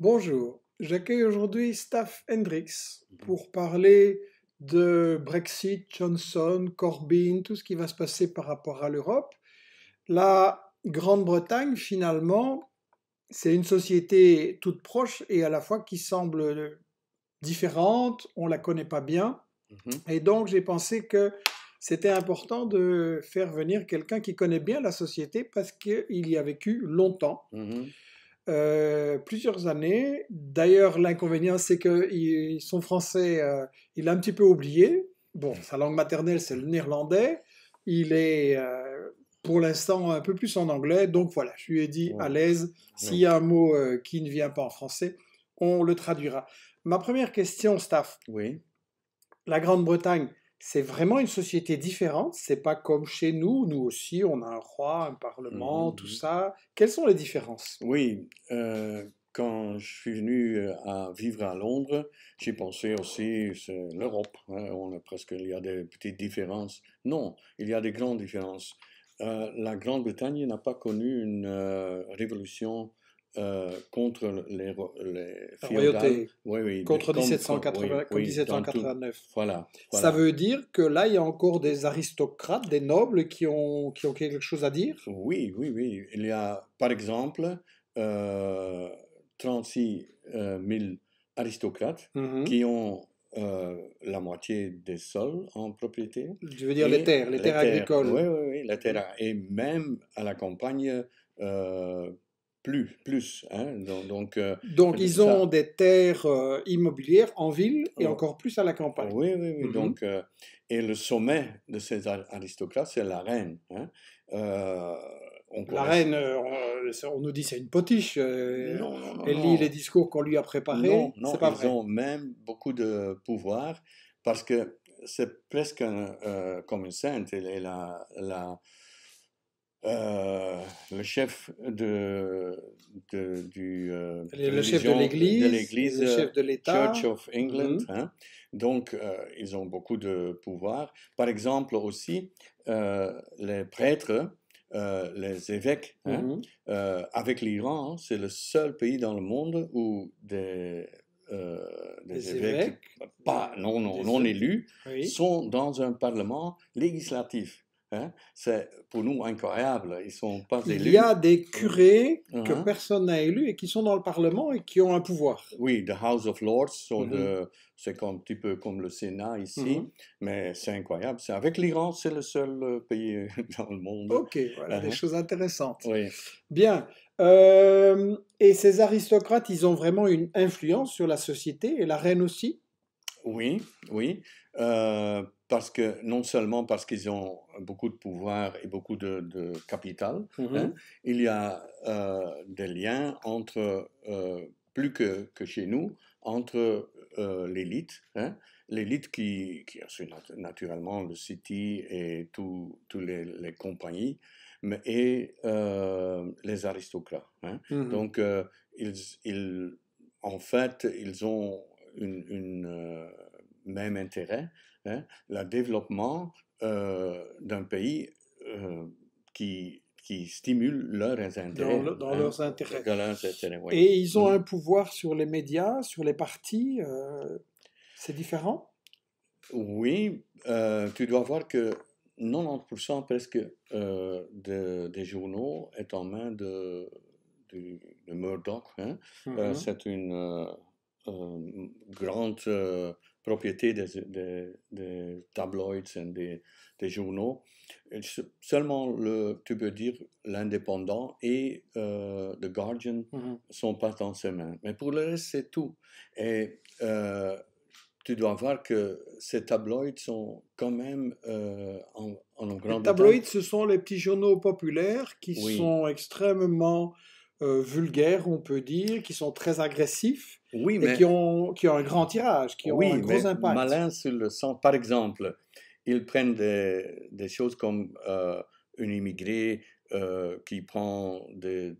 Bonjour, j'accueille aujourd'hui Staff Hendrix mhm. pour parler de Brexit, Johnson, Corbyn, tout ce qui va se passer par rapport à l'Europe. La Grande-Bretagne, finalement, c'est une société toute proche et à la fois qui semble différente, on ne la connaît pas bien. Mhm. Et donc j'ai pensé que c'était important de faire venir quelqu'un qui connaît bien la société parce qu'il y a vécu longtemps. Mhm. Euh, plusieurs années. D'ailleurs, l'inconvénient, c'est que son français, euh, il a un petit peu oublié. Bon, mm. sa langue maternelle, c'est le néerlandais. Il est euh, pour l'instant un peu plus en anglais. Donc voilà, je lui ai dit à l'aise, s'il y a un mot qui ne vient pas en français, on le traduira. Ma première question, staff. Oui. La Grande-Bretagne, c'est vraiment une société différente. C'est pas comme chez nous. Nous aussi, on a un roi, un parlement, mmh tout mmh ça. Quelles sont les différences Oui. Euh, quand je suis venu euh, à vivre à Londres, j'ai pensé aussi l'Europe. Hein, on a presque il y a des petites différences. Non, il y a des grandes différences. Euh, la Grande-Bretagne n'a pas connu une révolution euh, contre les, les contre 1789. voilà, Ça veut dire que là, il y a encore des aristocrates, des nobles qui ont, qui ont quelque chose à dire Oui, oui, oui. Il y a, par exemple, 36 euh, 000 euh, aristocrates mhm. qui ont la moitié des sols en propriété. Je veux dire les terres, les, terres, agricoles. Oui, oui, oui, les terres. Et même à la campagne, plus, plus. Hein, euh, donc, ils ont des terres euh, immobilières en ville et encore plus à la campagne. Oui, oui, oui. Mm-hmm. Donc, euh, et le sommet de ces aristocrates, c'est la reine. Hein, la reine, on, nous dit c'est une potiche. elle lit les discours qu'on lui a préparés. Non, pas ils ont même beaucoup de pouvoir parce que c'est presque comme une sainte. Elle est la euh, le chef de, de du euh, l'Église, le chef de euh, l'État, Church of England. Mhm. Hein. Donc, ils ont beaucoup de pouvoir. Par exemple, aussi les prêtres, les évêques. Hein, mhm. avec l'Iran, hein, c'est le seul pays dans le monde où des évêques, pas non, non, non élus, sont dans un parlement législatif. Hein, c'est pour nous incroyable. Ils sont pas élus. Il y a des hein. curés que uh-huh. personne n'a élus et qui sont dans le Parlement et qui ont un pouvoir. Oui, the House of Lords, mm-hmm. c'est un petit peu comme le Sénat ici, mm-hmm. mais c'est incroyable. Avec l'Iran, c'est le seul euh, pays euh, dans le monde. Ok, voilà des uh-huh. choses intéressantes. Bien. Euh, et ces aristocrates, ils ont vraiment une influence sur la société et la reine aussi Oui, oui. Euh, parce que non seulement parce qu'ils ont beaucoup de pouvoir et beaucoup de, capital, mmh hein, il y a euh, des liens entre euh, plus que, que, chez nous entre l'élite, hein. l'élite qui, qui naturellement le City et toutes les, les, compagnies, mais, et les aristocrates. Hein. Mmh Donc ils, ils, en fait, ils ont une même intérêt, hein, le développement euh, d'un pays euh, qui, qui stimule leurs intérêts. Dans, hein, leurs intérêts. Et ils ont mmh. un pouvoir sur les médias, sur les partis. Euh, c'est différent Oui, tu dois voir que 90% presque de, des journaux est en main de, Murdoch. Hein. Mmh c'est une grande propriété des, tabloïds et des, journaux. seulement, le, tu peux dire, l'Indépendant et euh, The Guardian mhm. sont pas en semaine. Mais pour le reste, c'est tout. Et euh, tu dois voir que ces tabloïds sont quand même euh, en, en grande. Les tabloïds, ce sont les petits journaux populaires qui sont extrêmement euh, vulgaires, on peut dire, qui sont très agressifs mais... et qui ont, qui ont un grand tirage, qui ont un gros impact. Malin sur le sang. Par exemple, ils prennent des, choses comme euh, une immigrée euh, qui prend des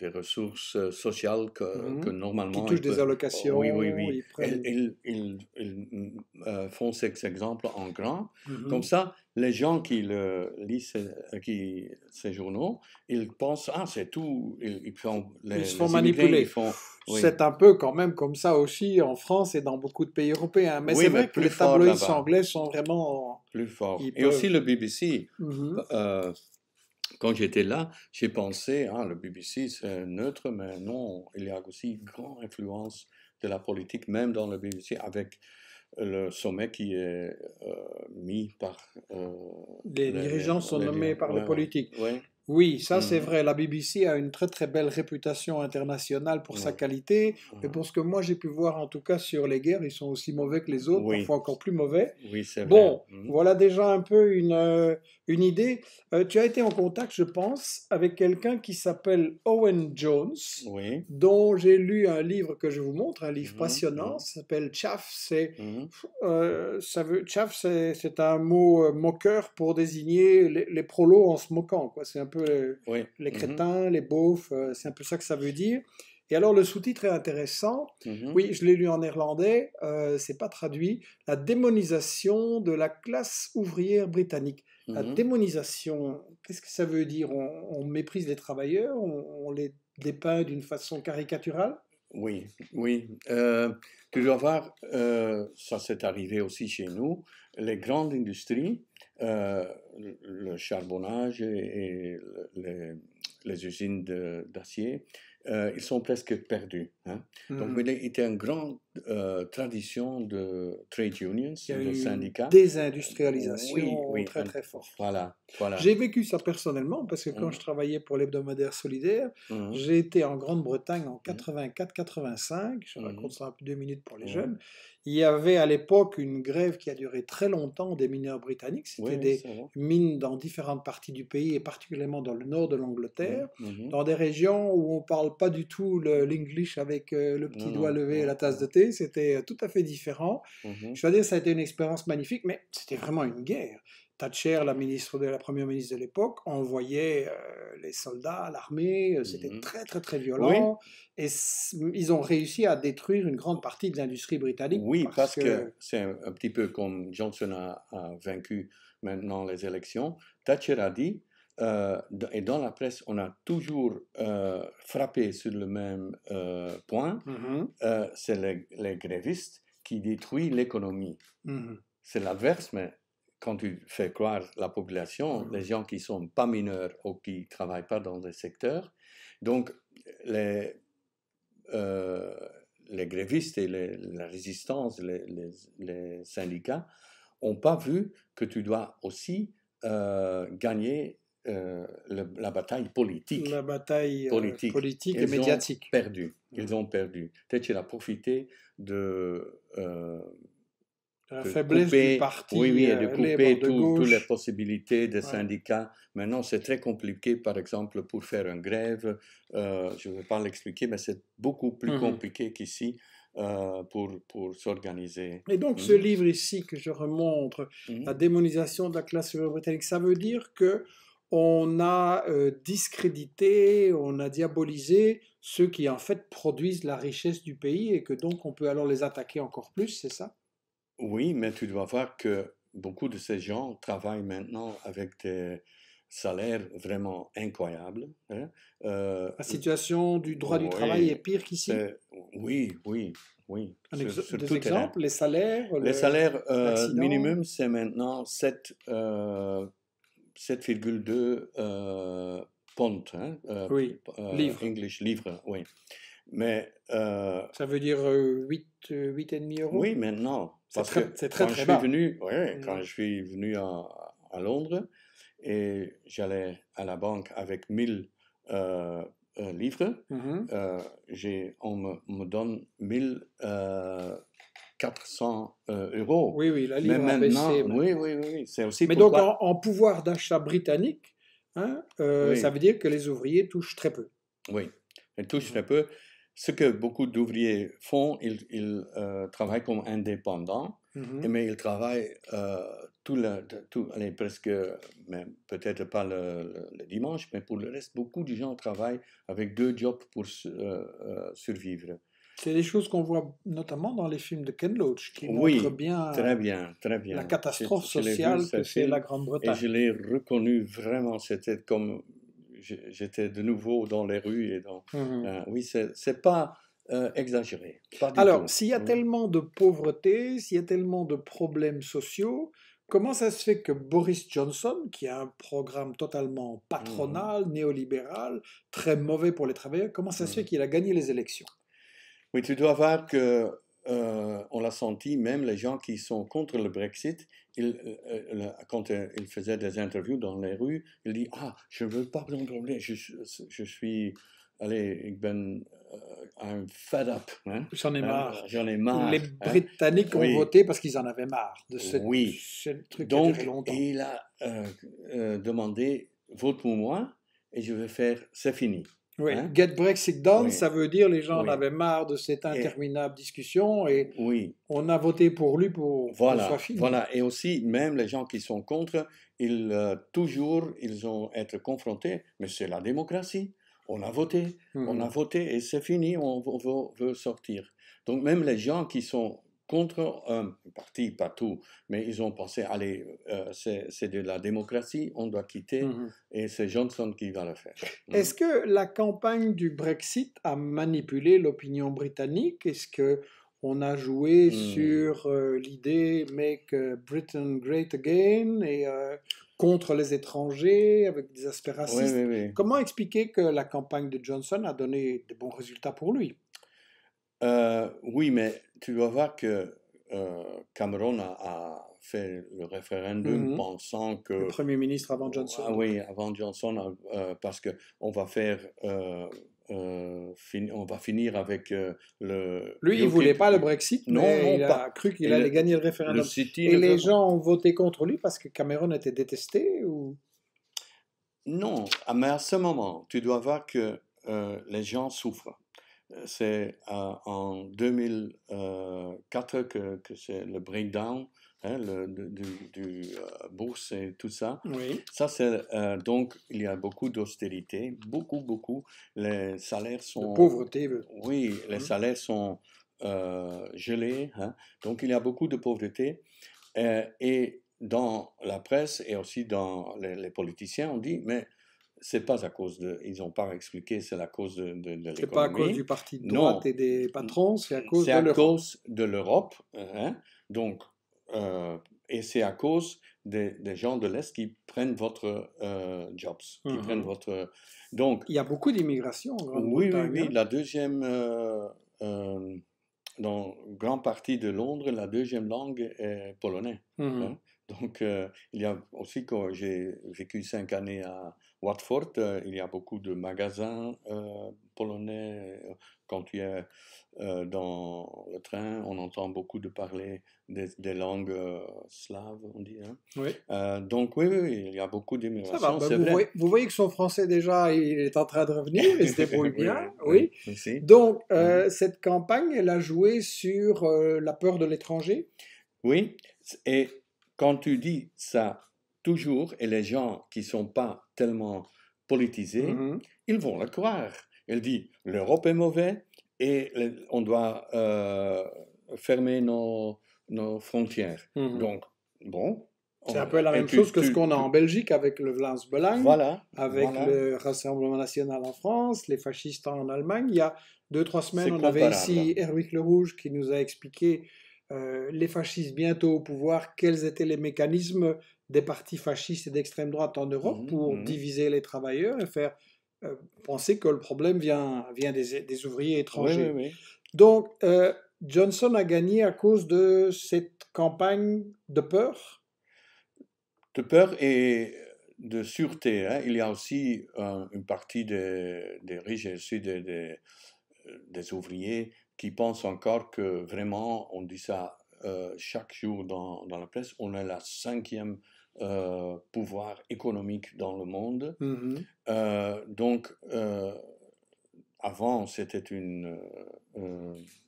des ressources euh, sociales mhm. que, normalement. Qui touchent des allocations. Oui, oui, Ils, mm, euh, font ces exemple en grand. Mhm. Comme ça, les gens qui le, lisent euh, qui, ces journaux, ils pensent Ah, c'est tout. Ils, font, les, ils se font manipuler. C'est un peu quand même comme ça aussi en France et dans beaucoup de pays européens. Hein. Mais c'est vrai que les tabloïds anglais sont vraiment. Plus forts. Et aussi le BBC. Mhm quand j'étais là, j'ai pensé, ah, le BBC c'est neutre, mais non, il y a aussi une grande influence de la politique, même dans le BBC, avec euh, le sommet qui est euh, mis par... Euh, les, dirigeants sont nommés par les politiques. Oui, ça c'est mmh. vrai. La BBC a une très très belle réputation internationale pour sa mmh. qualité. Et mmh. pour ce que moi j'ai pu voir en tout cas sur les guerres, ils sont aussi mauvais que les autres, parfois encore plus mauvais. Oui, c'est Bon, voilà déjà un peu une, euh, une idée. Euh, tu as été en contact, je pense, avec quelqu'un qui s'appelle Owen Jones, dont j'ai lu un livre que je vous montre, un livre passionnant, s'appelle Chaff. C'est euh, ça veut, Chaff, c'est un mot moqueur pour désigner les, prolos en se moquant. C'est un peu les mm-hmm. crétins, les beaufs, euh, c'est un peu ça que ça veut dire. Et alors le sous-titre est intéressant, mm-hmm. oui, je l'ai lu en néerlandais, euh, c'est pas traduit, la démonisation de la classe ouvrière britannique. La mm-hmm. démonisation, qu'est-ce que ça veut dire on, méprise les travailleurs, on, les dépeint d'une façon caricaturale Oui, oui. Euh, tu dois voir, ça s'est arrivé aussi chez nous, les grandes industries, euh, le charbonnage et, les, usines d'acier, euh, ils sont presque perdus. Hein. Mm-hmm. Donc, Donc, il était une grande euh, tradition de trade unions, il y de eu syndicats. Désindustrialisation très, très forte. Voilà, voilà. J'ai vécu ça personnellement parce que quand mm. je travaillais pour l'hebdomadaire solidaire, mm-hmm. j'ai été en Grande-Bretagne en 84-85. Mm-hmm. Je raconte ça un deux minutes pour les jeunes. Il y avait à l'époque une grève qui a duré très longtemps des mineurs britanniques. C'était des mines dans différentes parties du pays et particulièrement dans le nord de l'Angleterre, dans des régions où on ne parle pas du tout l'anglais avec euh, le petit mmh, doigt mmh, levé et mmh, la tasse de thé, c'était euh, tout à fait différent. Je dois dire, ça a été une expérience magnifique, mais c'était vraiment une guerre. Thatcher, la première ministre de l'époque, envoyait euh, les soldats, l'armée, c'était très très très violent. Et ils ont réussi à détruire une grande partie de l'industrie britannique. Oui, parce, que, c'est un, petit peu comme Johnson a, a, vaincu maintenant les élections. Thatcher a dit euh, et dans la presse, on a toujours euh, frappé sur le même euh, point, mm-hmm. c'est les, grévistes qui détruisent l'économie. Mm-hmm. C'est l'inverse, mais quand tu fais croire la population, mm-hmm. les gens qui ne sont pas mineurs ou qui ne travaillent pas dans des secteurs, donc les, les grévistes et la résistance, les, syndicats, n'ont pas vu que tu dois aussi gagner euh, la bataille politique. La bataille euh, politique, et médiatique. perdu. Ils mm. ont perdu. Thatcher a profité de. Euh, la faiblesse couper, du parti. Oui, oui, et de couper toutes les possibilités des syndicats. Maintenant, c'est très compliqué, par exemple, pour faire une grève. je ne vais pas l'expliquer, mais c'est beaucoup plus mm-hmm. compliqué qu'ici. pour, pour s'organiser. Et donc, ce mm-hmm. livre ici que je remontre, mm-hmm. La démonisation de la classe ouvrière britannique, ça veut dire que on a euh, discrédité, on a diabolisé ceux qui en fait produisent la richesse du pays et que donc on peut alors les attaquer encore plus, c'est ça Oui, mais tu dois voir que beaucoup de ces gens travaillent maintenant avec des salaires vraiment incroyables. Hein. Euh, la situation du droit du travail est pire qu'ici Oui, oui, oui. des exemples, les salaires Les salaires euh, minimum, c'est maintenant 7 7,2 euh, ponts, hein, euh, oui, euh, livre. English, livre, oui. Mais, ça veut dire 8,5 euros Oui, maintenant. C'est très, très, mm. quand je Suis venu, Quand je suis venu à, Londres et j'allais à la banque avec 1000 livres, mm-hmm. on me, me donne 1000 400 euh, euros. Oui, oui, la livre Mais Oui, oui, oui, c'est aussi Mais donc, en, pouvoir d'achat britannique, hein, euh, ça veut dire que les ouvriers touchent très peu. Oui, ils touchent mmh. très peu. Ce que beaucoup d'ouvriers font, ils, euh, travaillent comme indépendants, mmh. mais ils travaillent tout le, tout, allez, presque, peut-être pas le, le, dimanche, mais pour le reste, beaucoup de gens travaillent avec deux jobs pour survivre. C'est des choses qu'on voit notamment dans les films de Ken Loach, qui montrent bien, la catastrophe sociale que c'est la Grande-Bretagne. Et je l'ai reconnu vraiment, c'était comme j'étais de nouveau dans les rues. Et dans, hum, hum. Euh, oui, c'est pas euh, exagéré. Alors, s'il y a hum. tellement de pauvreté, s'il y a tellement de problèmes sociaux, comment ça se fait que Boris Johnson, qui a un programme totalement patronal, néolibéral, très mauvais pour les travailleurs, comment ça se fait qu'il a gagné les élections oui, tu dois voir que euh, on l'a senti, même les gens qui sont contre le Brexit, euh, euh, quand ils faisaient des interviews dans les rues, ils disaient « Ah, je ne veux pas de je, je, je, suis. Allez, je ben, suis I'm fed up. Hein, hein, j'en ai marre. Les hein». Britanniques ont voté parce qu'ils en avaient marre de ce, oui. ce truc. Donc, il a demandé Vote pour moi et je vais faire, c'est fini. Hein? Get Brexit Done, ça veut dire les gens en avaient marre de cette interminable discussion et on a voté pour lui pour qu'il soit fini. Voilà, et aussi, même les gens qui sont contre, ils, euh, toujours, ils ont être confrontés, mais c'est la démocratie. On a voté, on hmm. a voté et c'est fini, on, veut sortir. Donc même les gens qui sont contre un parti, pas tout, mais ils ont pensé, allez, euh, c'est de la démocratie, on doit quitter, mmh et c'est Johnson qui va le faire. Est-ce mmh. que la campagne du Brexit a manipulé l'opinion britannique Est-ce que on a joué mmh. sur euh, l'idée Make euh, Britain Great Again et contre les étrangers avec des aspirations Comment expliquer que la campagne de Johnson a donné de bons résultats pour lui euh, oui, mais tu dois voir que euh, Cameron a, fait le référendum mmh pensant que... Le Premier ministre avant Johnson. Ah oui, avant Johnson, euh, parce parce qu'on va faire... on va finir avec le... Lui, il ne voulait pas le Brexit, non, mais non, il pas. a cru qu'il allait gagner le référendum. Et les gens ont voté contre lui parce que Cameron était détesté ou... Non, ah, mais à ce moment, tu dois voir que les gens souffrent c'est euh, en 2004 euh, que, c'est le breakdown hein, du, euh, bourse et tout ça. Oui. Ça, c'est donc, il y a beaucoup d'austérité, beaucoup, beaucoup. Les salaires sont. pauvreté. Oui, les hein? salaires sont gelés. Hein. donc, il y a beaucoup de pauvreté. et dans la presse et aussi dans les, les politiciens, on dit, mais c'est pas à cause de. Ils n'ont pas expliqué, c'est la cause de, de, de C'est pas à cause du parti de droite et des patrons, c'est à cause de l'Europe. C'est à cause de l'Europe. Hein, donc, euh, et c'est à cause des, gens de l'Est qui prennent votre euh, jobs, qui mhm. prennent votre. Donc. Il y a beaucoup d'immigration Oui, oui, oui. Hein. La deuxième. Euh, euh, dans grande partie de Londres, la deuxième langue est polonais. Mhm. Hein. Donc, euh, il y a aussi, quand j'ai vécu cinq années à Watford, euh, il y a beaucoup de magasins euh, polonais. Quand tu es dans le train, on entend beaucoup de parler des, langues slaves, on dit. Hein. Oui. donc, oui, il y a beaucoup d'immigration. Ben vous, voyez, vous voyez que son français, déjà, il est en train de revenir, il se débrouille bien. oui. oui. Donc, mm-hmm. cette campagne, elle a joué sur la peur de l'étranger. Oui, et quand tu dis ça toujours, et les gens qui ne sont pas tellement politisés, mm-hmm. ils vont le croire. Elle dit, l'Europe est mauvaise et on doit euh, fermer nos, nos frontières. Mm-hmm. Donc, bon, c'est un peu la même chose que ce qu'on a en Belgique avec le Vlaams Belang, avec le Rassemblement national en France, les fascistes en Allemagne. Il y a deux, trois semaines, on avait ici Erwin Le Rouge qui nous a expliqué euh, les fascistes bientôt au pouvoir, quels étaient les mécanismes des partis fascistes et d'extrême droite en Europe mhm, pour mhm. diviser les travailleurs et faire euh, penser que le problème vient, vient des, ouvriers étrangers. Donc, euh, Johnson a gagné à cause de cette campagne de peur De peur et de sûreté. Hein. Il y a aussi une partie des, riches et aussi des, des ouvriers qui pensent encore que vraiment, on dit ça euh, chaque jour dans, la presse, on est la cinquième euh, pouvoir économique dans le monde. Mmh euh, donc, avant, c'était une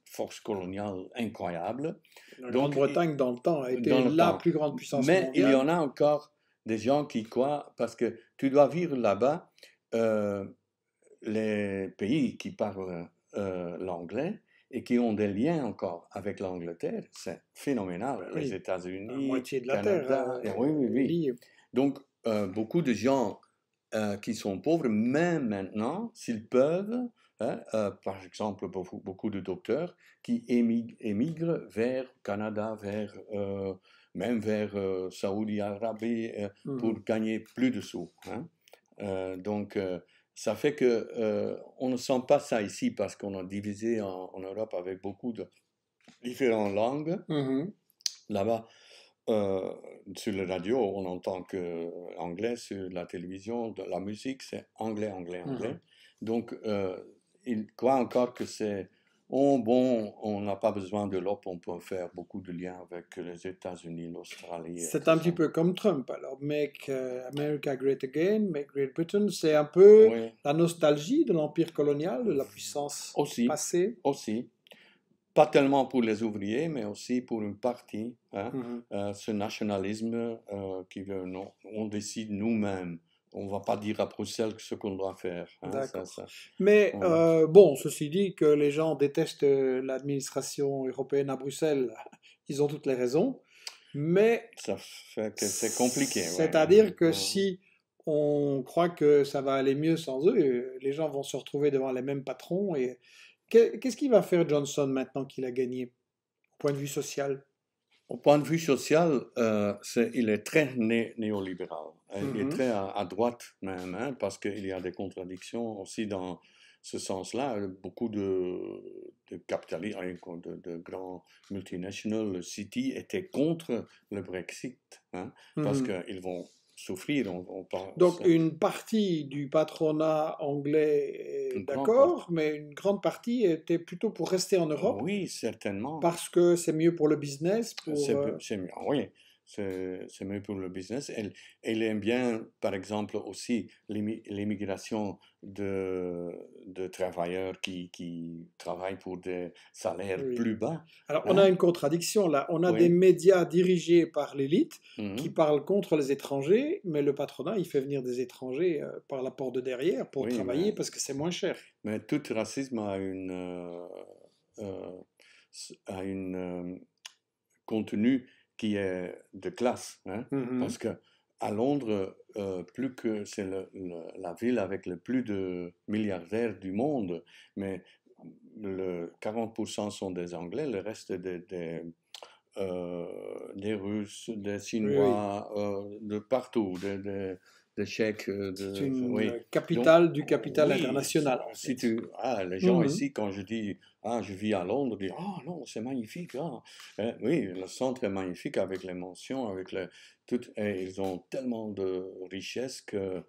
force coloniale incroyable. La Grande-Bretagne, dans le temps, a été la plus grande puissance Mais il y en a encore des gens qui croient, parce que tu dois vivre là-bas, les pays qui parlent l'anglais, et qui ont des liens encore avec l'Angleterre, c'est phénoménal. Ben Les États-Unis, la de la Canada, hein, oui, oui, oui. E donc, euh, beaucoup de gens euh, qui sont pauvres, même maintenant, s'ils peuvent, hein, euh, par exemple, beaucoup, de docteurs qui émigrent, émigrent vers Canada, vers même vers Saoudi-Arabie, mmh. pour gagner plus de sous. Hein. donc, ça fait que euh, on ne sent pas ça ici parce qu'on a divisé en, Europe avec beaucoup de différentes langues. Mmh Là-bas, euh, sur la radio, on entend que anglais, sur la télévision, de la musique, c'est anglais, anglais, mmh anglais. Donc, euh, il croit encore que c'est Oh, bon, on n'a pas besoin de l'Europe, on peut faire beaucoup de liens avec les États-Unis, l'Australie. C'est un petit peu comme Trump, alors. Make euh, America Great Again, Make Great Britain, c'est un peu la nostalgie de l'empire colonial, de la puissance passée. Aussi. Pas tellement pour les ouvriers, mais aussi pour une partie. Hein. Mm-hmm. Euh, ce nationalisme euh, qui veut, on décide nous-mêmes on va pas dire à Bruxelles ce qu'on doit faire. Hein, mais euh, bon, ceci dit que les gens détestent euh, l'administration européenne à Bruxelles, ils ont toutes les raisons. Mais ça fait que c'est compliqué. C'est-à-dire que si on croit que ça va aller mieux sans eux, euh, les gens vont se retrouver devant les mêmes patrons. Et qu'est-ce qu'il va faire Johnson maintenant qu'il a gagné, au point de vue social au point de vue social, euh, il est très néolibéral. Hein. Il est mm-hmm. très à, droite même, hein, parce qu'il y a des contradictions aussi dans ce sens-là. Beaucoup de, de capitalistes, hein, de, de, grands multinationales, City, étaient contre le Brexit, parce mm-hmm. qu'ils vont souffrir. On, Donc une partie du patronat anglais est d'accord, mais une grande partie était plutôt pour rester en Europe. Oui, certainement. Parce que c'est mieux pour le business. Euh, c'est mieux, oui c'est mieux pour le business. Elle, elle, aime bien, par exemple, aussi l'immigration de, de, travailleurs qui, qui, travaillent pour des salaires plus bas. Alors, on hein? a une contradiction là. On a des médias dirigés par l'élite mmh. qui parlent contre les étrangers, mais le patronat, il fait venir des étrangers euh, par la porte de derrière pour travailler parce que c'est moins cher. Mais tout racisme a une. Euh, euh, a une contenu qui est de classe. Hein, mm-hmm. Parce que à Londres, euh, plus que c'est la ville avec le plus de milliardaires du monde, mais le 40% sont des Anglais, le reste des, des, euh, Russes, des Chinois, euh, de partout, des, de euh, De... C'est capitale du capital international. Si ah, les gens mhm. ici, quand je dis ah, je vis à Londres, ils disent Ah non, c'est magnifique. Ah. Euh, oui, le centre est magnifique avec les mentions, avec les... Tout... ils ont tellement de richesses que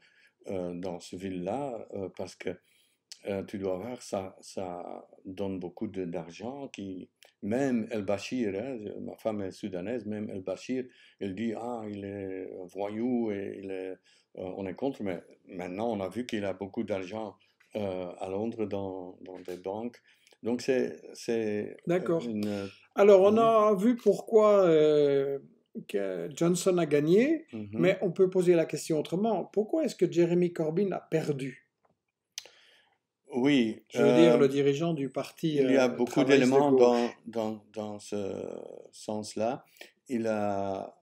euh, dans ce ville-là, parce que euh, tu dois voir, ça, ça donne beaucoup d'argent qui, même el Bachir, hein, ma femme est soudanaise, même el Bachir elle dit, ah, il est euh, voyou et il est, euh, on est contre, mais maintenant on a vu qu'il a beaucoup d'argent à Londres dans, dans des banques. Donc c'est... D'accord. Alors on a vu pourquoi que Johnson a gagné, mm-hmm. mais on peut poser la question autrement. Pourquoi est-ce que Jeremy Corbyn a perdu oui. Je veux dire, le euh, dirigeant du parti. Il y a euh, beaucoup d'éléments dans, dans, dans, ce sens-là. Il a.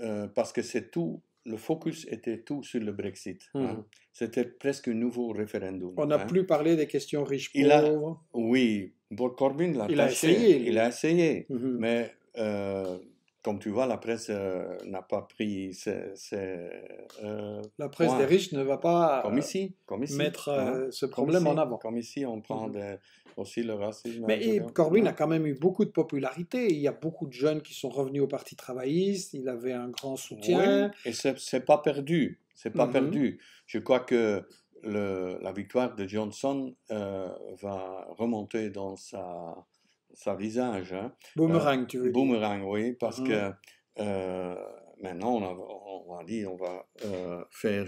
Euh, parce que c'est tout. Le focus était tout sur le Brexit. Hein. Hmm. C'était presque un nouveau référendum. On n'a hein. plus parlé des questions riches pauvres. Il a, oui, Corbyn l'a il, a essayé. Il a essayé, hmm. mais comme tu vois, la presse euh, n'a pas pris. Ses, euh, la presse des riches ne va pas comme ici, comme mettre euh, hein, ce problème en avant. Comme ici, on prend mmh aussi le racisme. Mais Corbyn a quand même eu beaucoup de popularité. Il y a beaucoup de jeunes qui sont revenus au Parti travailliste. Il avait un grand soutien. et c'est pas perdu. C'est pas mmh perdu. Je crois que le, la victoire de Johnson va remonter dans sa sa visage. Hein. Boomerang, euh, tu veux Boomerang, oui, parce hein. que euh, maintenant, on, va on, on va euh, faire.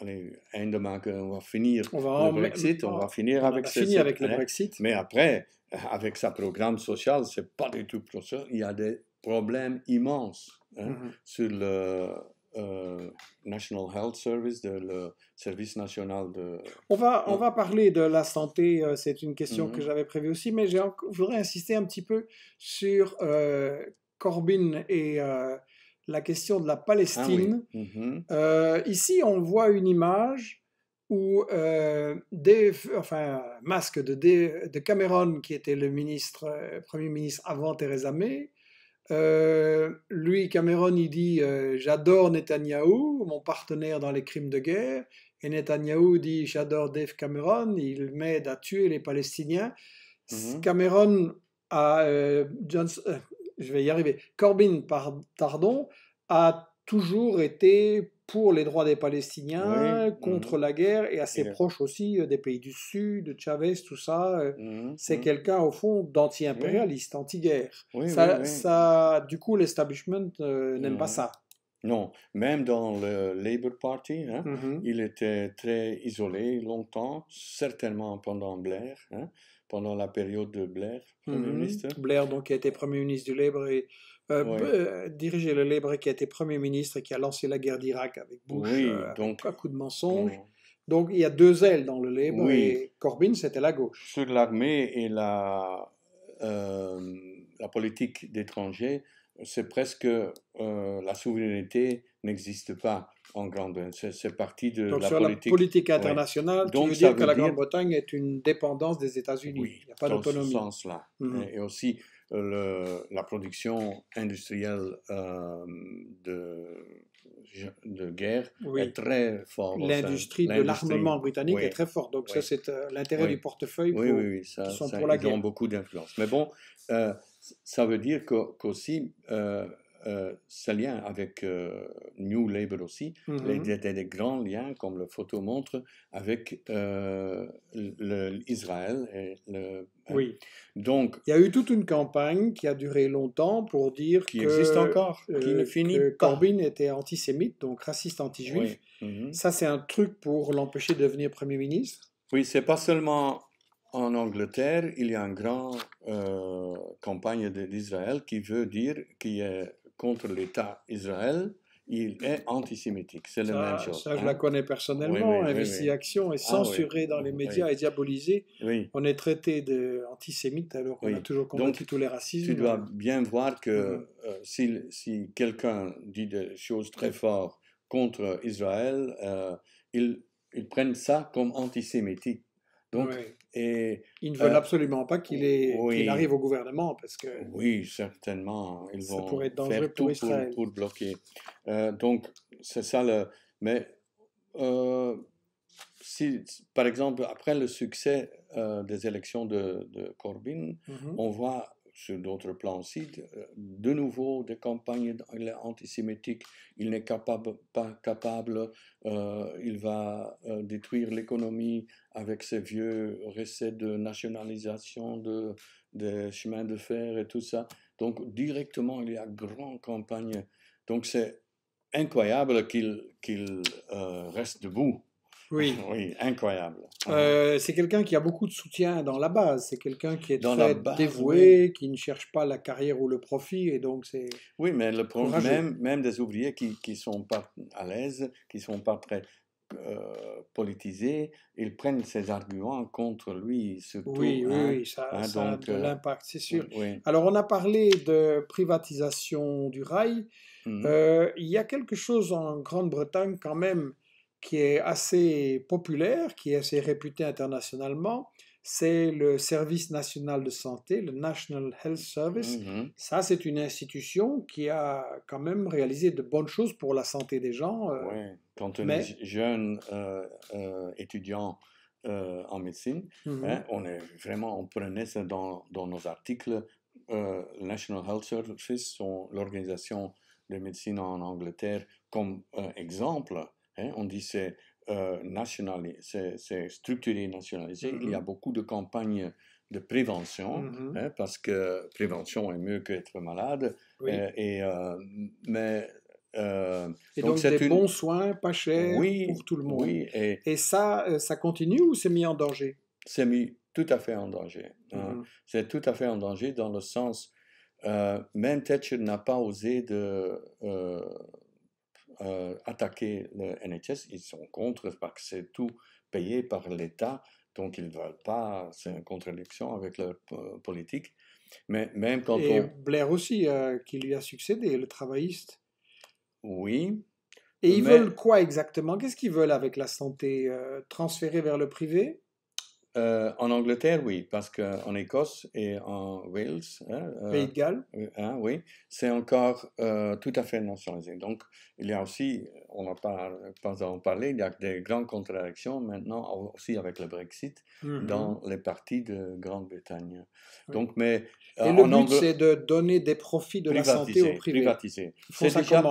allez, demain demain, on va finir on va le Brexit, on va finir avec, avec le Brexit. Mais après, avec sa programme social, c'est pas du tout pour ça. Il y a des problèmes immenses hein, mmh sur le euh, national Health Service, le service national de... On va, on va parler de la santé, euh, c'est une question que mhm. j'avais prévue aussi, mais je voudrais insister un petit peu sur euh, Corbyn et la question de la ah Palestine. Mhm. ici, on voit une image où des, enfin, Masque de, de Cameron, qui était le ministre, Premier ministre avant Theresa May, euh, lui, Cameron, il dit euh, J'adore Netanyahu, mon partenaire dans les crimes de guerre. Et Netanyahou dit J'adore Dave Cameron, il m'aide à tuer les Palestiniens. Mhm. Cameron a. Euh, je vais y arriver. Corbyn, pardon, a toujours été pour les droits des Palestiniens, mhm. contre la guerre, et assez proche aussi euh, des pays du Sud, de Chavez, tout ça. Euh, mhm. Mhm. C'est quelqu'un, au fond, d'anti-impérialiste, anti-guerre. ça, du coup, l'establishment euh, n'aime pas ça. Non, même dans le Labour Party, hein, il était très isolé longtemps, certainement pendant Blair. Hein, pendant la période de Blair, Premier ministre. Blair, donc, qui a été Premier ministre du Labour et euh, euh, diriger le Libre, qui a été Premier ministre et qui a lancé la guerre d'Irak avec Bush, euh, un coup de mensonge. Donc il y a deux ailes dans le Libre. et Corbyn, c'était la gauche. Sur l'armée et la, euh, la politique d'étranger, c'est presque la souveraineté n'existe pas en Grande-Bretagne. C'est parti de la, politique... internationale. Donc, tu veux dire que la Grande-Bretagne est une dépendance des États-Unis. Il n'y a pas d'autonomie. Dans ce sens-là. Mhm. Et aussi, le, la production industrielle euh, de, de, guerre est très forte. L'industrie de l'armement britannique est très forte. Donc, ça, c'est euh, l'intérêt du portefeuille pour, qui sont pour la guerre. ont beaucoup d'influence. Mais bon, euh, ça veut dire qu'aussi, euh, ce lien avec euh, New Labour aussi, il y a des grands liens, comme la photo montre, avec euh, Israël. Hein. Oui. donc, il y a eu toute une campagne qui a duré longtemps pour dire qu'il que, existe encore, qui ne finit que Corbyn était antisémite, donc raciste anti-juif. Mmh Ça, c'est un truc pour l'empêcher de devenir Premier ministre. Oui, c'est pas seulement en Angleterre, il y a une grande campagne d'Israël qui veut dire, qu'il est contre l'État Israël, il est antisémitique. C'est la même chose. Ça, je hein. la connais personnellement. Hein, Investi Action est ah, censuré dans les médias et diabolisé. On est traité d'antisémite alors qu'on a toujours combattu tous les racismes. Tu dois hein. bien voir que mm-hmm. euh, si, quelqu'un dit des choses très fortes contre Israël, euh, ils, prennent ça comme antisémitique. Donc, ils ne veulent euh, absolument pas qu'il arrive au gouvernement parce que. Oui, certainement. Ils vont pourrait être faire tout Pour, le bloquer. Euh, donc, c'est ça le. Mais euh, si, par exemple, après le succès des élections de, de Corbyn, mhm. on voit sur d'autres plans aussi, de euh, nouveau des campagnes antisémitiques. Il n'est capable, pas capable, euh, il va euh, détruire l'économie avec ses vieux recettes de nationalisation de, des chemins de fer et tout ça. Donc directement, il y a grande campagne. Donc c'est incroyable qu'il reste debout. Oui. incroyable. Euh, c'est quelqu'un qui a beaucoup de soutien dans la base. C'est quelqu'un qui est très dévoué, qui ne cherche pas la carrière ou le profit, et donc c'est. Oui, mais même, des ouvriers qui qui sont pas à l'aise, qui sont pas très euh, politisés, ils prennent ses arguments contre lui. Surtout, hein. oui, ça, hein, a de euh, l'impact, c'est sûr. Alors, on a parlé de privatisation du rail. Mmh. il y a quelque chose en Grande-Bretagne quand même qui est assez populaire, qui est assez réputé internationalement, c'est le Service national de santé, le National Health Service. Mmh ça, c'est une institution qui a quand même réalisé de bonnes choses pour la santé des gens. Euh, quand on est jeune euh, euh, étudiant en médecine, mmh hein, on est vraiment, on prenait ça dans, dans nos articles. le National Health Service, l'organisation de médecine en Angleterre, comme exemple Hein, on dit c'est euh, c'est structuré, nationalisé. Il y a mm-hmm. beaucoup de campagnes de prévention, mm-hmm. hein, parce que prévention est mieux qu'être malade. Euh, et, euh, mais euh, donc, c'est des bons pas cher pour tout le monde. et... ça, ça continue ou c'est mis en danger C'est mis tout à fait en danger. Hein. Mm-hmm. C'est tout à fait en danger dans le sens, euh, même Thatcher n'a pas osé de, euh, attaquer le NHS, ils sont contre parce que c'est tout payé par l'État, donc ils ne veulent pas, c'est une contradiction avec leur politique. Mais même quand Et Blair aussi, euh, qui lui a succédé, le travailliste. Oui. Et ils veulent quoi exactement Qu'est-ce qu'ils veulent avec la santé euh, transférée vers le privé euh, en Angleterre, oui, parce qu'en Écosse et en Wales. Hein, euh, Pays de Galles. oui, hein, c'est encore euh, tout à fait nationalisé. Donc, il y a aussi, on n'a pas, en parler, il y a des grandes contradictions maintenant aussi avec le Brexit mmh dans les parties de Grande-Bretagne. Donc, mais. et le but, c'est de donner des profits de la santé aux privés. Privatiser. C'est déjà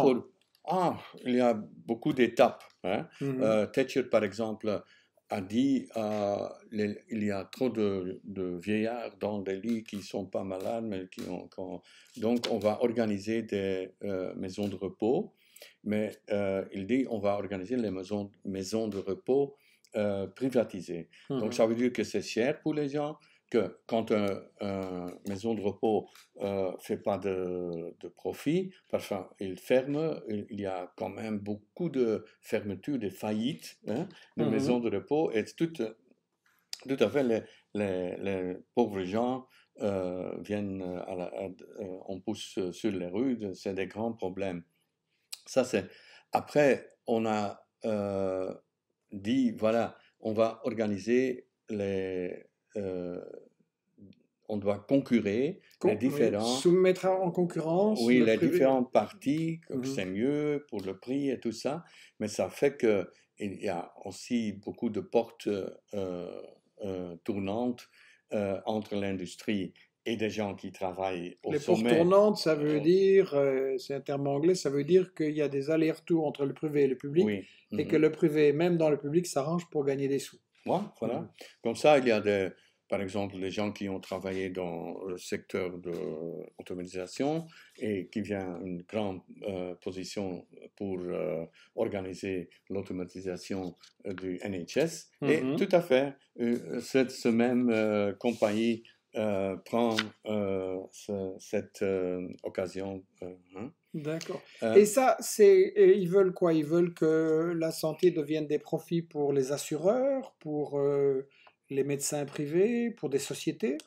Ah, il y a beaucoup d'étapes. Hein. Mmh Thatcher, par exemple a dit euh, il y a trop de, vieillards dans des lits qui sont pas malades, mais qui ont, donc on va organiser des euh, maisons de repos. Mais euh, il dit on va organiser les maisons, maisons de repos euh, privatisées. Donc mhm. ça veut dire que c'est cher pour les gens, que quand une maison de repos ne euh, fait pas de, profit, parfois, il ferme, il, y a quand même beaucoup de fermetures, de faillites hein, de mmh maisons de repos, et tout, tout à fait les, les, pauvres gens euh, viennent, à euh, on pousse sur les rues, c'est des grands problèmes. Ça, c'est. Après, on a dit, voilà, on va organiser les euh, on doit concurrer les différents... soumettre en concurrence. Oui, les différentes parties, mmh. c'est mieux pour le prix et tout ça. Mais ça fait qu'il y a aussi beaucoup de portes euh, euh, tournantes entre l'industrie et des gens qui travaillent au sommet. Les portes tournantes, ça veut dire, c'est un terme anglais, ça veut dire qu'il y a des allers-retours entre le privé et le public, et que mmh. le privé, même dans le public, s'arrange pour gagner des sous. Mm. Voilà. Comme ça, il y a des, par exemple les gens qui ont travaillé dans le secteur de l'automatisation et qui vient une grande euh, position pour euh, organiser l'automatisation euh, du NHS. Et mm-hmm. tout à fait, cette, même compagnie prend cette occasion. Hein. D'accord. Euh. et ça, c'est ils veulent quoi Ils veulent que la santé devienne des profits pour les assureurs, pour euh, les médecins privés, pour des sociétés.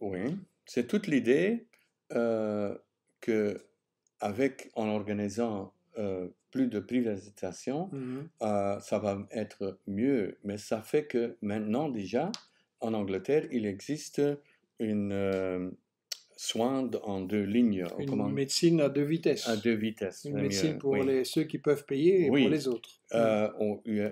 Oui, c'est toute l'idée euh, que avec en organisant euh, plus de privatisation, mmh ça va être mieux. Mais ça fait que maintenant déjà en Angleterre, il existe une soins en deux lignes. Une médecine à deux vitesses. À vitesses. Une médecine pour les, ceux qui peuvent payer et pour les autres. Euh,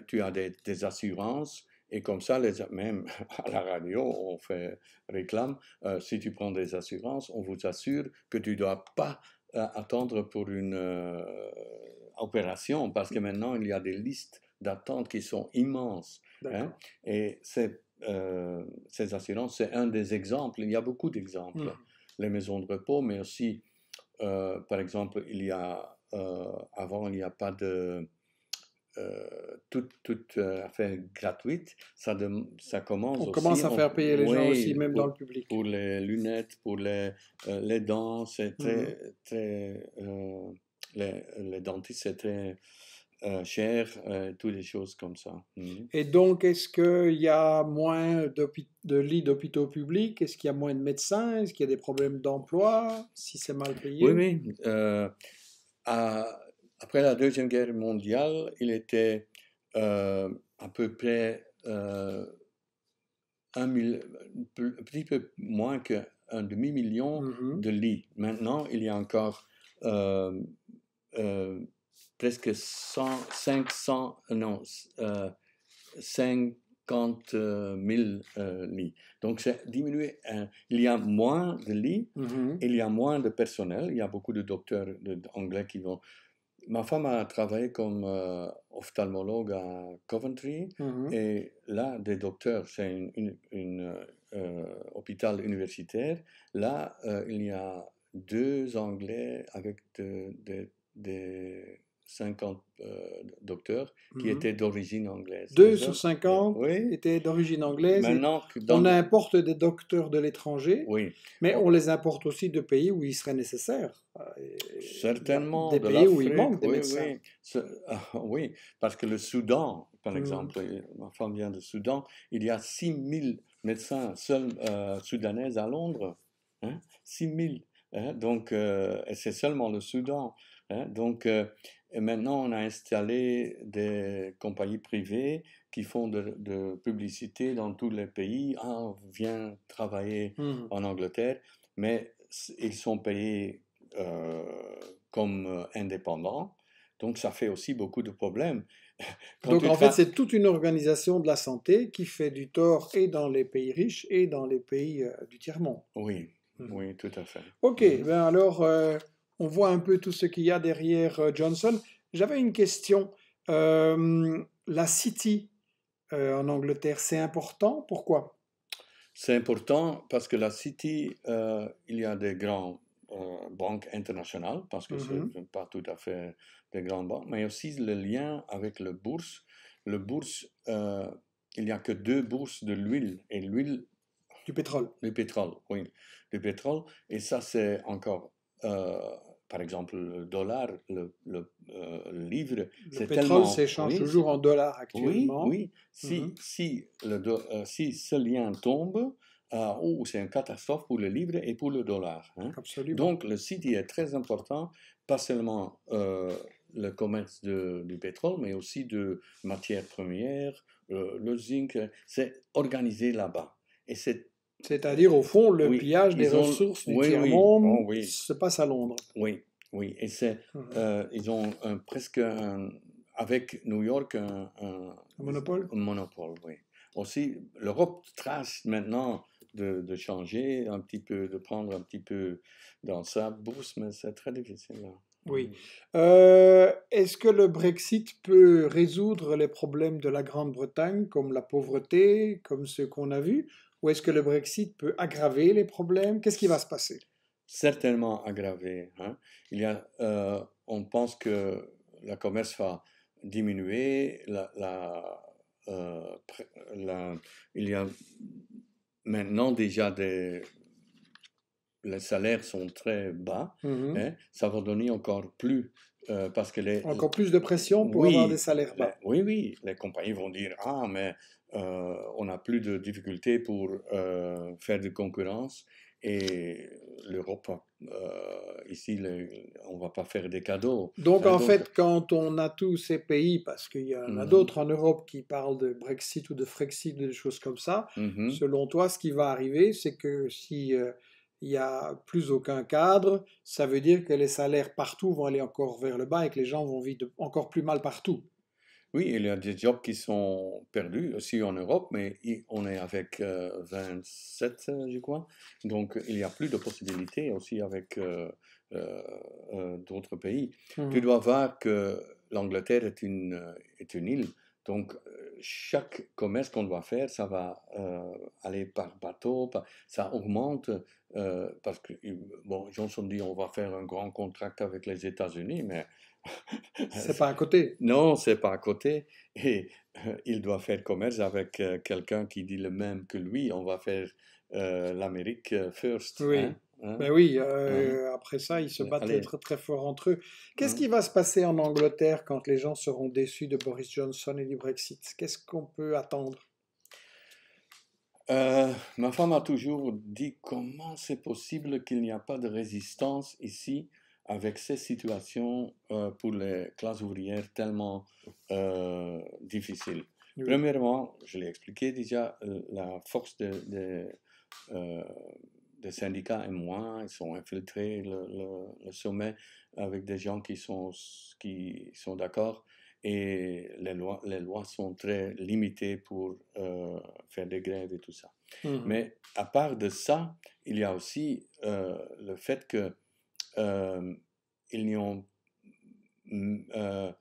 tu as des, assurances. Et comme ça, les, même à la radio, on fait réclame, euh, si tu prends des assurances, on vous assure que tu ne dois pas euh, attendre pour une opération, parce que maintenant, il y a des listes d'attente qui sont immenses. Hein. Et ces assurances, c'est un des exemples. Il y a beaucoup d'exemples. Mmh les maisons de repos, mais aussi, euh, par exemple, il y a, euh, avant, il n'y a pas de... Euh, tout toute, toute affaire gratuite, ça, ça commence On commence à faire payer les gens aussi, même dans le public. Pour les lunettes, pour les, les dents, c'est mm-hmm. très... très les, les, dentistes, c'était euh, cher, euh, toutes les choses comme ça. Mhm. Et donc, est-ce qu'il y a moins de lits d'hôpitaux publics Est-ce qu'il y a moins de médecins Est-ce qu'il y a des problèmes d'emploi si c'est mal payé Oui, oui. Euh, à, après la Deuxième Guerre mondiale, il était euh, à peu près un, petit peu moins qu'un demi-million mhm. de lits. Maintenant, il y a encore... Euh, presque 500, euh, non, 50 000 euh, euh, lits. Donc, c'est diminué. Hein. il y a moins de lits, mm-hmm. il y a moins de personnel. Il y a beaucoup de docteurs anglais qui vont. Ma femme a travaillé comme ophtalmologue à Coventry, mm-hmm. et là, des docteurs, c'est un une, hôpital universitaire. Là, il y a deux Anglais avec des 50 euh, docteurs qui mhm. étaient d'origine anglaise. 2 sur 50 euh, étaient d'origine anglaise. On importe des docteurs de l'étranger, oui. mais on... les importe aussi de pays où il serait nécessaire. Euh, Certainement. Des pays où il manque des oui, médecins. Oui. parce que le Soudan, par mhm. exemple, ma femme vient du Soudan, il y a 000 médecins seuls soudanais à Londres. Hein? 000. Hein? Donc, c'est seulement le Soudan. Hein, donc, et maintenant, on a installé des compagnies privées qui font de, de publicité dans tous les pays. Ah, vient travailler mmh. en Angleterre, mais ils sont payés euh, comme euh, indépendants. Donc, ça fait aussi beaucoup de problèmes. Donc, en fait, c'est toute une organisation de la santé qui fait du tort et dans les pays riches et dans les pays euh, du tiers-monde. Oui, mmh. oui, tout à fait. Ok, mmh. ben alors on voit un peu tout ce qu'il y a derrière euh, Johnson. J'avais une question. Euh, la City euh, en Angleterre, c'est important Pourquoi C'est important parce que la City, il y a des grandes banques internationales, parce que c'est ce mm-hmm. pas tout à fait des grandes banques, mais aussi le lien avec le bourse. Le bourse, il n'y a que deux bourses de l'huile, et l'huile... Du pétrole. Du pétrole, oui. Du pétrole, et ça c'est encore euh, par exemple, le dollar, le, euh, livre, c'est tellement... Le pétrole s'échange toujours en dollars actuellement. Oui, Si, mhm. si, le euh, si ce lien tombe, c'est une catastrophe pour le livre et pour le dollar. Hein. Donc, le CITI est très important, pas seulement le commerce du pétrole, mais aussi de matières premières, le zinc, c'est organisé là-bas. Et c'est c'est-à-dire, au fond, le pillage des ressources du tiers-monde oh, se passe à Londres. Oui, oui. Et c'est, hum. euh, ils ont presque, avec New York, un, monopole. Un monopole, oui. Aussi, l'Europe trace maintenant de, changer un petit peu, de prendre un petit peu dans sa bourse, mais c'est très difficile. Hein. Oui. Hum. Euh, est-ce que le Brexit peut résoudre les problèmes de la Grande-Bretagne, comme la pauvreté, comme ce qu'on a vu ou est-ce que le Brexit peut aggraver les problèmes Qu'est-ce qui va se passer Certainement aggraver. Hein. Il y a, euh, on pense que le commerce va diminuer, euh, la, il y a maintenant déjà des les salaires sont très bas, mmh hein. ça va donner encore plus. Euh, parce que les, encore plus de pression pour avoir des salaires bas. oui, oui. Les compagnies vont dire Ah, mais euh, on n'a plus de difficultés pour euh, faire de concurrence. Et l'Europe, euh, ici, on ne va pas faire des cadeaux. Donc, en fait, quand on a tous ces pays, parce qu'il y en a mhm. d'autres en Europe qui parlent de Brexit ou de Frexit, ou des choses comme ça, mhm. selon toi, ce qui va arriver, c'est que si. il n'y a plus aucun cadre, ça veut dire que les salaires partout vont aller encore vers le bas et que les gens vont vivre encore plus mal partout. Oui, il y a des jobs qui sont perdus aussi en Europe, mais on est avec 27, euh, euh, je crois. Donc, il n'y a plus de possibilités aussi avec euh, d'autres pays. Tu mmh dois voir que l'Angleterre est une, est une île. Donc, chaque commerce qu'on doit faire, ça va aller par bateau, ça augmente. parce que, bon, Johnson dit on va faire un grand contrat avec les États-Unis, mais c'est pas à côté. Non, c'est pas à côté. Et euh, il doit faire commerce avec euh, quelqu'un qui dit le même que lui. On va faire euh, l'Amérique first. Oui. Hein, hein. Ben oui, hein. après ça, ils se battent très, très fort entre eux. Qu'est-ce qui va se passer en Angleterre quand les gens seront déçus de Boris Johnson et du Brexit Qu'est-ce qu'on peut attendre Ma femme a toujours dit comment c'est possible qu'il n'y a pas de résistance ici avec ces situations euh, pour les classes ouvrières tellement euh, difficiles. Premièrement, je l'ai expliqué déjà, euh, la force des syndicats est moins, ils sont infiltrés le, sommet avec des gens qui sont, qui sont d'accord et les lois, les lois sont très limitées pour faire des grèves et tout ça. Mmh. Mais à part de ça, il y a aussi le fait que euh, ils n'ont mm, euh,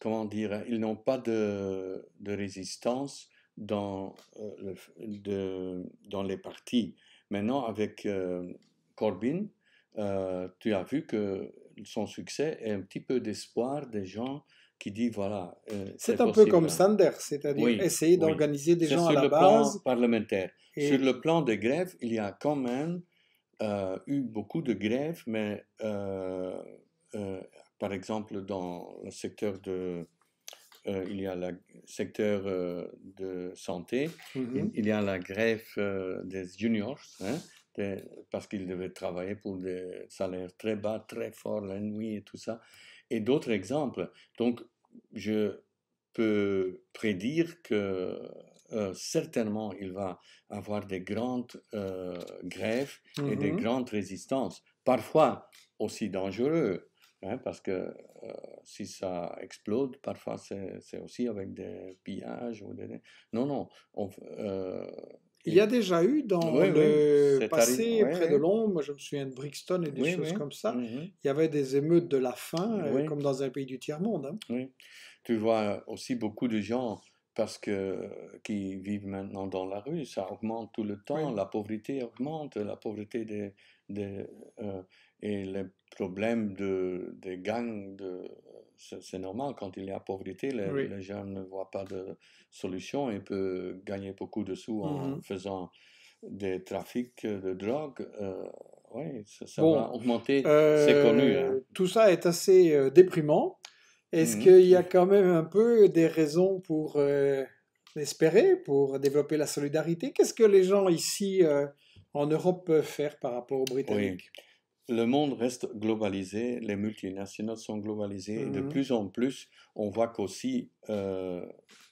comment dire, ils n'ont pas de, résistance dans, euh, dans les partis. Maintenant, avec Corbyn, tu as vu que son succès est un petit peu d'espoir des gens qui disent voilà. c'est un peu comme Sanders, c'est-à-dire essayer d'organiser des gens à la base. plan parlementaire. Sur le plan des grèves, il y a quand même euh, eu beaucoup de grèves, mais euh, euh, par exemple dans le secteur de euh, il y a le secteur de santé, mm-hmm. il, y a la grève des juniors, hein, parce qu'ils devaient travailler pour des salaires très bas, très forts la nuit et tout ça, et d'autres exemples. Donc, je peux prédire que euh, certainement, il va avoir des grandes euh, grèves et des mmh grandes résistances, parfois aussi dangereux, hein, parce que euh, si ça explode, parfois c'est aussi avec des pillages ou des... Non, non. il y a déjà eu dans le passé, près de Londres, je me souviens de Brixton et des choses comme ça, mmh il y avait des émeutes de la faim, comme dans un pays du tiers-monde. Hein. Tu vois aussi beaucoup de gens parce que qui vivent maintenant dans la rue, ça augmente tout le temps, la pauvreté augmente, la pauvreté des, euh, et les problèmes de des gangs de c'est normal quand il y a pauvreté, les, gens ne voient pas de solution et peuvent gagner beaucoup de sous en mmh faisant des trafics de drogue. Euh, oui, ça, ça va augmenter, c'est connu. Hein. Euh, tout ça est assez déprimant. Est-ce mmh qu'il y a quand même un peu des raisons pour euh, espérer, pour développer la solidarité Qu'est-ce que les gens ici euh, en Europe peuvent faire par rapport aux Britanniques Le monde reste globalisé, les multinationales sont globalisées et de mmh plus en plus, on voit qu'aussi euh,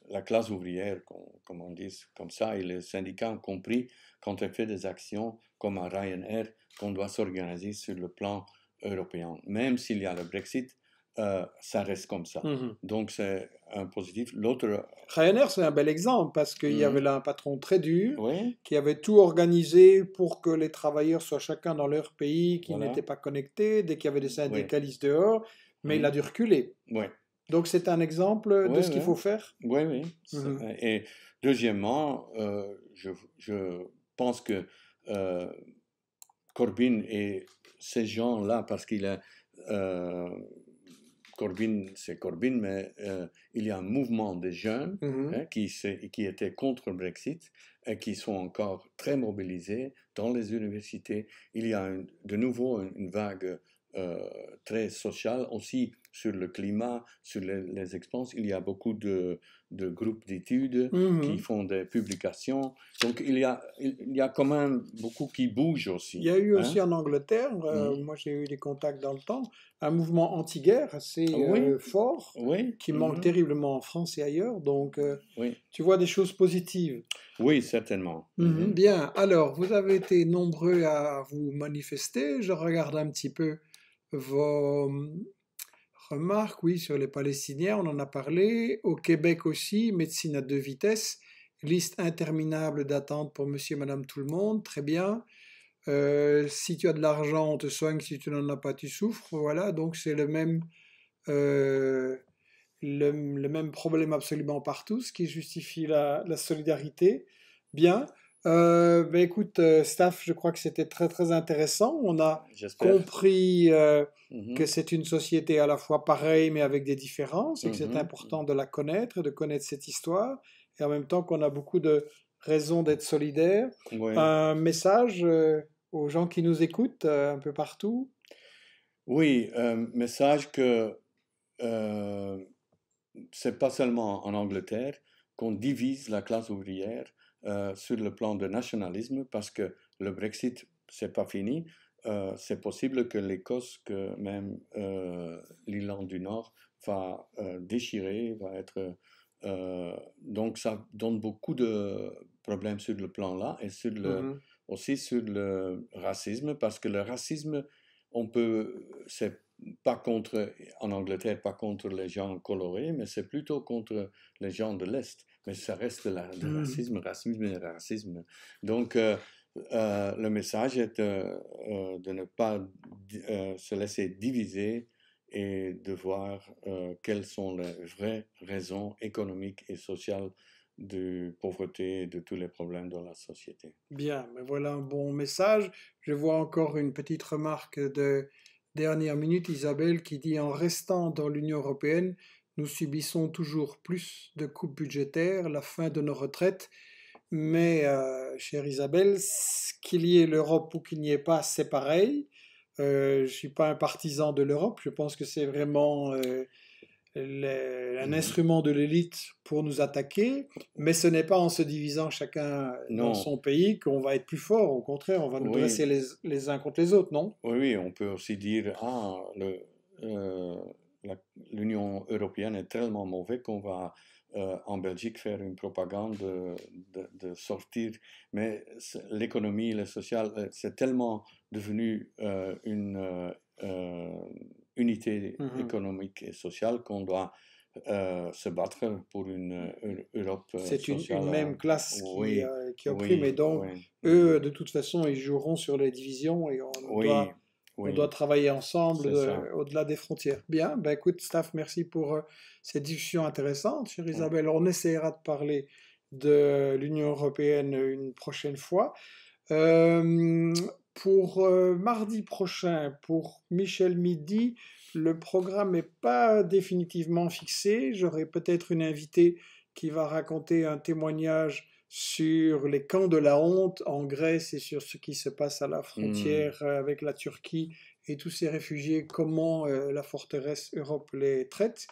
la classe ouvrière, comme, on dit comme ça, et les syndicats ont compris quand on fait des actions comme à Ryanair qu'on doit s'organiser sur le plan européen. Même s'il y a le Brexit, euh, ça reste comme ça. Mmh Donc c'est un positif. L'autre. Euh, Ryanair, c'est un bel exemple parce qu'il y mmh. avait là un patron très dur qui avait tout organisé pour que les travailleurs soient chacun dans leur pays, qui n'étaient pas connectés, dès qu'il y avait des syndicalistes dehors, mais il mmh. a dû reculer. Donc c'est un exemple de ce qu'il faut faire. Oui, oui. Et deuxièmement, euh, je, pense que Corbyn et ces gens-là, parce qu'il a. Corbyn, c'est Corbyn, mais euh, il y a un mouvement des jeunes mmh hein, qui, étaient contre le Brexit et qui sont encore très mobilisés dans les universités. Il y a de nouveau une, vague euh, très sociale aussi sur le climat, sur les, les expenses. Il y a beaucoup de, groupes d'études qui mm-hmm. font des publications. Donc il y, a, il y a quand même beaucoup qui bougent aussi. Il y a eu hein. aussi en Angleterre, euh, mm-hmm. moi j'ai eu des contacts dans le temps, un mouvement anti-guerre assez ah euh, fort qui manque mm-hmm. terriblement en France et ailleurs. Donc euh, tu vois des choses positives. Oui, certainement. Bien, alors vous avez été nombreux à vous manifester. Je regarde un petit peu vos remarque, oui, sur les Palestiniens, on en a parlé. Au Québec aussi, médecine à deux vitesses, liste interminable d'attente pour monsieur et madame tout le monde, très bien. Euh, si tu as de l'argent, on te soigne, si tu n'en as pas, tu souffres. Voilà, donc c'est le même, euh, même problème absolument partout, ce qui justifie la solidarité. Bien, euh, ben, écoute, euh, Staff, je crois que c'était très très intéressant. On a compris euh, mhm. que c'est une société à la fois pareille mais avec des différences et que c'est mhm. important de la connaître de connaître cette histoire et en même temps qu'on a beaucoup de raisons d'être solidaires. Un message euh, aux gens qui nous écoutent un peu partout. Oui, un message que c'est pas seulement en Angleterre qu'on divise la classe ouvrière euh, sur le plan de nationalisme parce que le Brexit, c'est pas fini. Euh, c'est possible que l'Écosse, que même euh, du Nord, va euh, déchirer, va être. donc ça donne beaucoup de problèmes sur le plan là et sur le, mm-hmm. aussi sur le racisme parce que le racisme, on peut, c'est pas contre, en Angleterre, pas contre les gens colorés, mais c'est plutôt contre les gens de l'Est. Mais ça reste le hmm. racisme, racisme et racisme. Donc, euh, euh, le message est euh, de ne pas se laisser diviser et de voir quelles sont les vraies raisons économiques et sociales de pauvreté et de tous les problèmes dans la société. Bien, mais voilà un bon message. Je vois encore une petite remarque de Dernière minute, Isabelle qui dit en restant dans l'Union européenne, nous subissons toujours plus de coupes budgétaires, la fin de nos retraites. Mais, euh, chère Isabelle, qu'il y ait l'Europe ou qu'il n'y ait pas, c'est pareil. Euh, je ne suis pas un partisan de l'Europe. Je pense que c'est vraiment euh, un mhm. instrument de l'élite pour nous attaquer, mais ce n'est pas en se divisant chacun dans son pays qu'on va être plus fort. Au contraire, on va nous oui. dresser les, uns contre les autres, non oui, oui, on peut aussi dire ah euh, l'Union européenne est tellement mauvaise qu'on va euh, en Belgique faire une propagande de, sortir. Mais l'économie, le social, euh, c'est tellement devenu une unité mm-hmm. économique et sociale qu'on doit euh, se battre pour une, mm-hmm. une Europe euh, C'est une, même hein. classe qui, euh, qui, opprime, et donc eux, mm-hmm. de toute façon, ils joueront sur les divisions et on, doit, on doit, travailler ensemble au-delà des frontières. Bien, ben écoute, Staff, merci pour cette discussion intéressante. Chère mm. Isabelle, on essaiera de parler de l'Union européenne une prochaine fois. Pour euh, mardi prochain, pour Michel Midi, le programme n'est pas définitivement fixé. J'aurai peut-être une invitée qui va raconter un témoignage sur les camps de la honte en Grèce et sur ce qui se passe à la hmm. frontière euh, avec la Turquie et tous ces réfugiés, comment euh, la forteresse Europe les traite.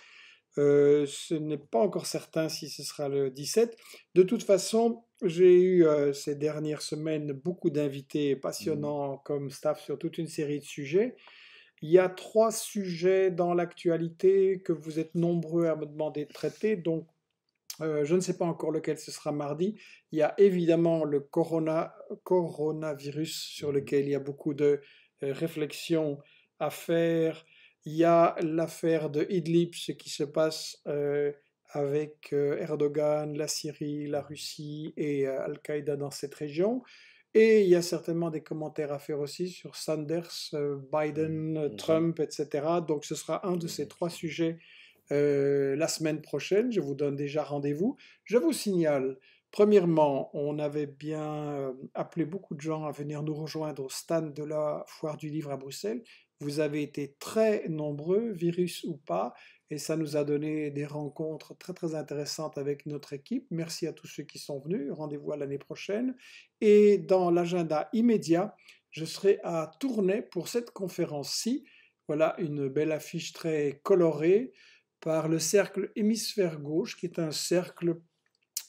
Euh, ce n'est pas encore certain si ce sera le 17. De toute façon, j'ai eu euh, ces dernières semaines beaucoup d'invités mmh. passionnants comme staff sur toute une série de sujets. Il y a trois sujets dans l'actualité que vous êtes nombreux à me demander de traiter, donc euh, je ne sais pas encore lequel ce sera mardi. Il y a évidemment le coronavirus sur mmh. lequel il y a beaucoup de réflexions à faire il y a l'affaire de Idlib, ce qui se passe euh, avec euh, Erdogan, la Syrie, la Russie et euh, Al-Qaïda dans cette région. Et il y a certainement des commentaires à faire aussi sur Sanders, Biden, mmh, mmh. Trump, etc. Donc ce sera un de mmh, ces trois sujets la semaine prochaine. Je vous donne déjà rendez-vous. Je vous signale, premièrement, on avait bien appelé beaucoup de gens à venir nous rejoindre au stand de la Foire du Livre à Bruxelles. Vous avez été très nombreux, virus ou pas, et ça nous a donné des rencontres très très intéressantes avec notre équipe. Merci à tous ceux qui sont venus. Rendez-vous à l'année prochaine. Et dans l'agenda immédiat, je serai à Tournai pour cette conférence-ci. Voilà une belle affiche très colorée par le cercle hémisphère gauche, qui est un cercle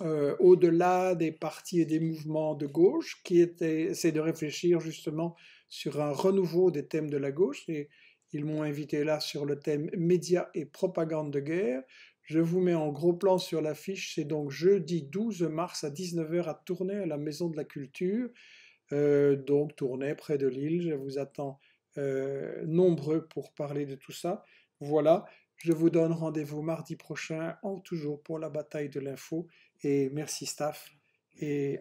euh, au-delà des parties et des mouvements de gauche, qui était, c'est de réfléchir justement sur un renouveau des thèmes de la gauche et ils m'ont invité là sur le thème médias et propagande de guerre. Je vous mets en gros plan sur l'affiche, c'est donc jeudi 12 mars à 19h à Tournai à la Maison de la Culture. Euh, donc Tournai près de Lille, je vous attends euh, nombreux pour parler de tout ça. Voilà, je vous donne rendez-vous mardi prochain, en toujours pour la bataille de l'info. Et merci staff. Et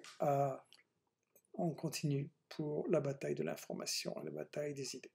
on continue pour la bataille de l'information la bataille des idées.